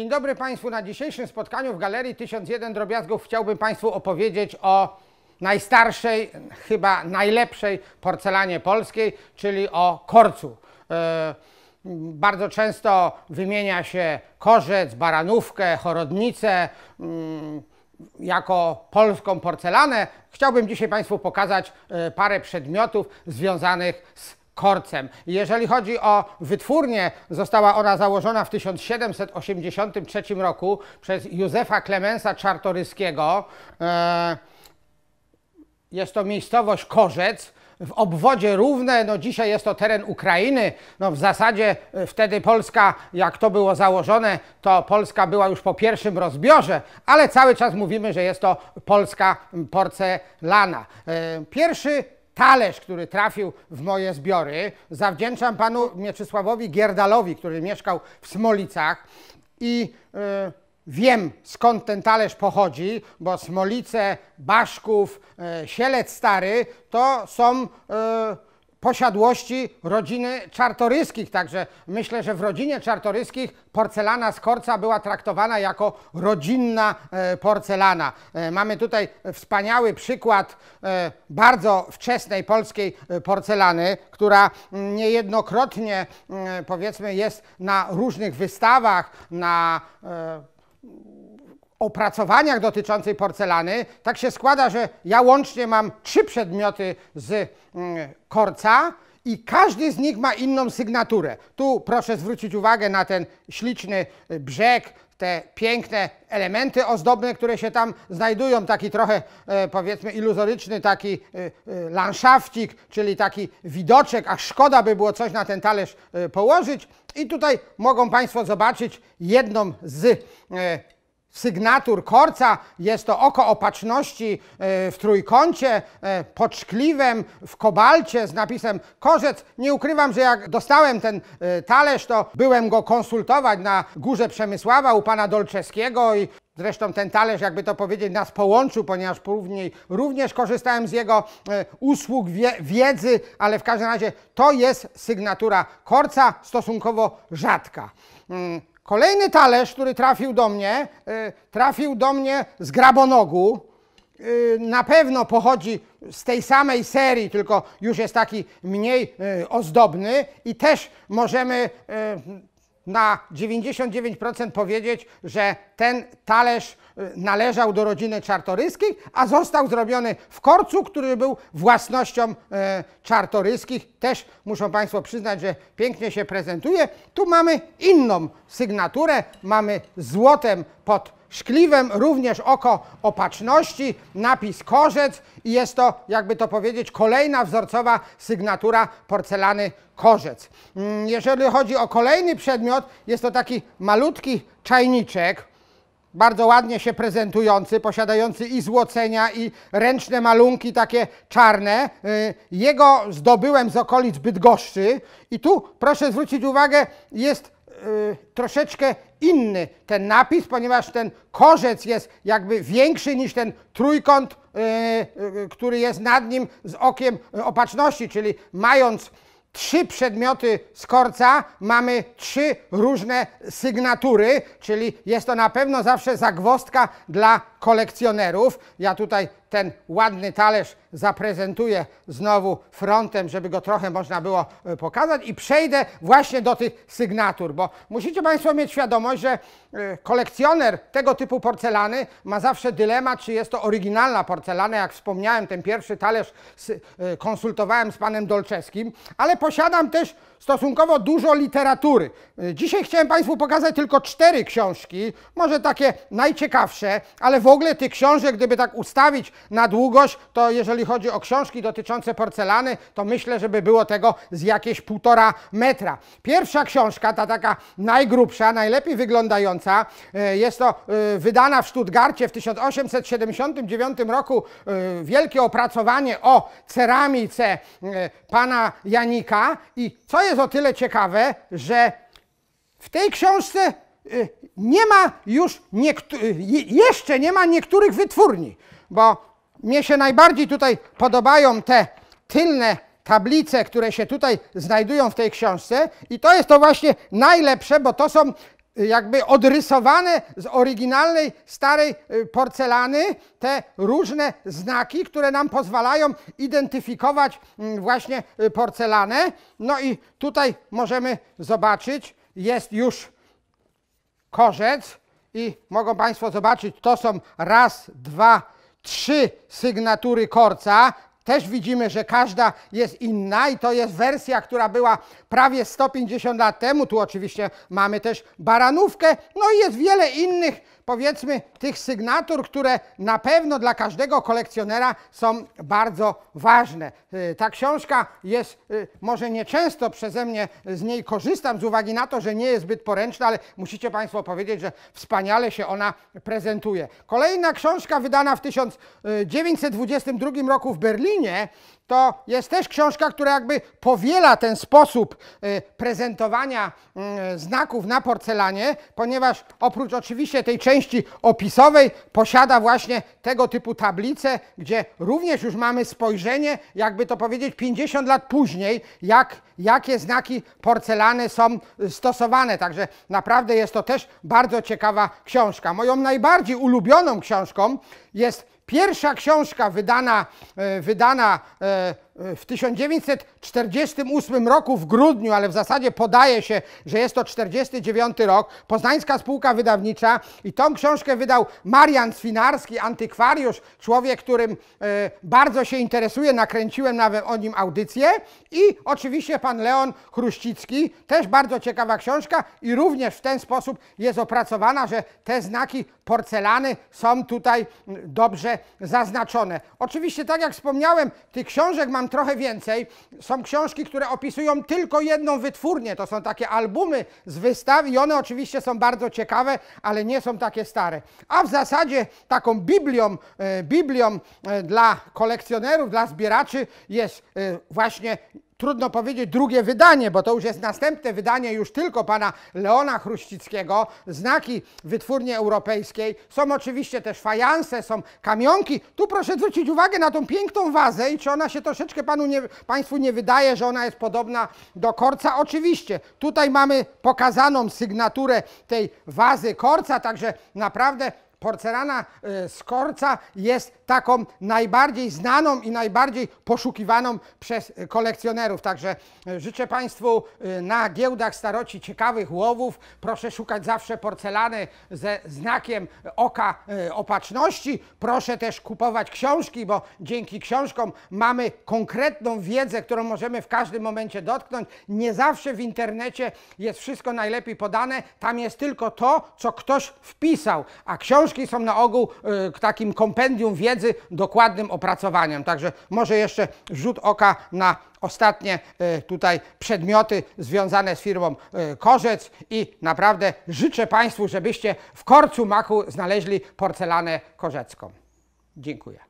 Dzień dobry Państwu. Na dzisiejszym spotkaniu w Galerii 1001 Drobiazgów chciałbym Państwu opowiedzieć o najstarszej, chyba najlepszej porcelanie polskiej, czyli o korcu. E, bardzo często wymienia się korzec, baranówkę, chorodnicę mm, jako polską porcelanę. Chciałbym dzisiaj Państwu pokazać e, parę przedmiotów związanych z korcem. Jeżeli chodzi o wytwórnię, została ona założona w 1783 roku przez Józefa Klemensa Czartoryskiego. E, jest to miejscowość Korzec w obwodzie równe, no dzisiaj jest to teren Ukrainy, no w zasadzie e, wtedy Polska, jak to było założone, to Polska była już po pierwszym rozbiorze, ale cały czas mówimy, że jest to polska porcelana. E, pierwszy talerz, który trafił w moje zbiory, zawdzięczam panu Mieczysławowi Gierdalowi, który mieszkał w Smolicach i y, wiem skąd ten talerz pochodzi, bo Smolice, Baszków, yy, Sielec Stary to są... Y, posiadłości rodziny Czartoryskich. Także myślę, że w rodzinie Czartoryskich porcelana z Korca była traktowana jako rodzinna e, porcelana. E, mamy tutaj wspaniały przykład e, bardzo wczesnej polskiej porcelany, która mm, niejednokrotnie mm, powiedzmy jest na różnych wystawach, na opracowaniach dotyczących porcelany. Tak się składa, że ja łącznie mam trzy przedmioty z mm, korca i każdy z nich ma inną sygnaturę. Tu proszę zwrócić uwagę na ten śliczny y, brzeg, te piękne elementy ozdobne, które się tam znajdują, taki trochę e, powiedzmy iluzoryczny taki y, y, landszafcik, czyli taki widoczek, a szkoda by było coś na ten talerz położyć. I tutaj mogą Państwo zobaczyć jedną z sygnatur korca jest to oko opatrzności e, w trójkącie e, pod szkliwem w kobalcie z napisem korzec. Nie ukrywam, że jak dostałem ten e, talerz, to byłem go konsultować na Górze Przemysława u pana Dolczeskiego i Zresztą ten talerz, jakby to powiedzieć, nas połączył, ponieważ później również korzystałem z jego usług, wiedzy, ale w każdym razie to jest sygnatura korca, stosunkowo rzadka. Mm, Kolejny talerz, który trafił do mnie, y, trafił do mnie z grabonogu. Y, na pewno pochodzi z tej samej serii, tylko już jest taki mniej y, ozdobny i też możemy na 99% powiedzieć, że ten talerz y, należał do rodziny czartoryskiej, a został zrobiony w korcu, który był własnością y, czartoryskich. Też muszą Państwo przyznać, że pięknie się prezentuje. Tu mamy inną sygnaturę, mamy złotem pod Szkliwem również oko opatrzności, napis korzec i jest to, jakby to powiedzieć, kolejna wzorcowa sygnatura porcelany korzec. Mm, jeżeli chodzi o kolejny przedmiot, jest to taki malutki czajniczek, bardzo ładnie się prezentujący, posiadający i złocenia, i ręczne malunki takie czarne. Y, jego zdobyłem z okolic Bydgoszczy i tu proszę zwrócić uwagę, jest Y, troszeczkę inny ten napis, ponieważ ten korzec jest jakby większy niż ten trójkąt, y, y, który jest nad nim z okiem opatrzności, czyli mając trzy przedmioty z korca mamy trzy różne sygnatury, czyli jest to na pewno zawsze zagwostka dla kolekcjonerów. Ja tutaj ten ładny talerz zaprezentuję znowu frontem, żeby go trochę można było e, pokazać i przejdę właśnie do tych sygnatur, bo musicie Państwo mieć świadomość, że e, kolekcjoner tego typu porcelany ma zawsze dylemat, czy jest to oryginalna porcelana. Jak wspomniałem, ten pierwszy talerz e, konsultowałem z panem Dolczeskim, ale posiadam też stosunkowo dużo literatury. Dzisiaj chciałem Państwu pokazać tylko cztery książki, może takie najciekawsze, ale w ogóle tych książek, gdyby tak ustawić na długość, to jeżeli chodzi o książki dotyczące porcelany, to myślę, żeby było tego z jakieś półtora metra. Pierwsza książka, ta taka najgrubsza, najlepiej wyglądająca, e, jest to e, wydana w Stuttgarcie w 1879 roku e, wielkie opracowanie o ceramice pana Janika i co jest o tyle ciekawe, że w tej książce Y, nie ma już, y, jeszcze nie ma niektórych wytwórni, bo mnie się najbardziej tutaj podobają te tylne tablice, które się tutaj znajdują w tej książce i to jest to właśnie najlepsze, bo to są y, jakby odrysowane z oryginalnej starej porcelany te różne znaki, które nam pozwalają identyfikować mm, właśnie porcelanę. No i tutaj możemy zobaczyć, jest już korzec i mogą Państwo zobaczyć, to są raz, dwa, trzy sygnatury korca. Też widzimy, że każda jest inna i to jest wersja, która była prawie 150 lat temu. Tu oczywiście mamy też baranówkę. No i jest wiele innych, powiedzmy, tych sygnatur, które na pewno dla każdego kolekcjonera są bardzo ważne. Y, ta książka jest, y, może nieczęsto przeze mnie z niej korzystam, z uwagi na to, że nie jest zbyt poręczna, ale musicie Państwo powiedzieć, że wspaniale się ona prezentuje. Kolejna książka wydana w 1922 y, roku w Berlinie to jest też książka, która jakby powiela ten sposób y, prezentowania y, znaków na porcelanie, ponieważ oprócz oczywiście tej części opisowej posiada właśnie tego typu tablice, gdzie również już mamy spojrzenie, jakby to powiedzieć 50 lat później, jak, jakie znaki porcelany są y, stosowane. Także naprawdę jest to też bardzo ciekawa książka. Moją najbardziej ulubioną książką jest Pierwsza książka wydana, e, wydana e, Y, w 1948 roku w grudniu, ale w zasadzie podaje się, że jest to 49 rok, Poznańska Spółka Wydawnicza i tą książkę wydał Marian Swinarski, antykwariusz, człowiek, którym y, bardzo się interesuje, nakręciłem nawet o nim audycję i oczywiście pan Leon Chruścicki, też bardzo ciekawa książka i również w ten sposób jest opracowana, że te znaki porcelany są tutaj y, dobrze zaznaczone. Oczywiście, tak jak wspomniałem, tych książek ma mam trochę więcej. Są książki, które opisują tylko jedną wytwórnię. To są takie albumy z wystaw i one oczywiście są bardzo ciekawe, ale nie są takie stare. A w zasadzie taką biblią, e, biblią e, dla kolekcjonerów, dla zbieraczy jest e, właśnie trudno powiedzieć drugie wydanie, bo to już jest następne wydanie już tylko pana Leona Chruścickiego. Znaki wytwórni europejskiej. Są oczywiście też fajanse, są kamionki. Tu proszę zwrócić uwagę na tą piękną wazę i czy ona się troszeczkę panu nie, państwu nie wydaje, że ona jest podobna do korca. Oczywiście tutaj mamy pokazaną sygnaturę tej wazy korca, także naprawdę porcelana y, z korca jest taką najbardziej znaną i najbardziej poszukiwaną przez kolekcjonerów. Także e, życzę Państwu e, na giełdach staroci ciekawych łowów. Proszę szukać zawsze porcelany ze znakiem e, oka opatrzności. Proszę też kupować książki, bo dzięki książkom mamy konkretną wiedzę, którą możemy w każdym momencie dotknąć. Nie zawsze w internecie jest wszystko najlepiej podane. Tam jest tylko to, co ktoś wpisał, a książki są na ogół takim kompendium wiedzy, wiedzy dokładnym opracowaniem. Także może jeszcze rzut oka na ostatnie e, tutaj przedmioty związane z firmą e, Korzec i naprawdę życzę Państwu, żebyście w korcu maku znaleźli porcelanę korzecką. Dziękuję.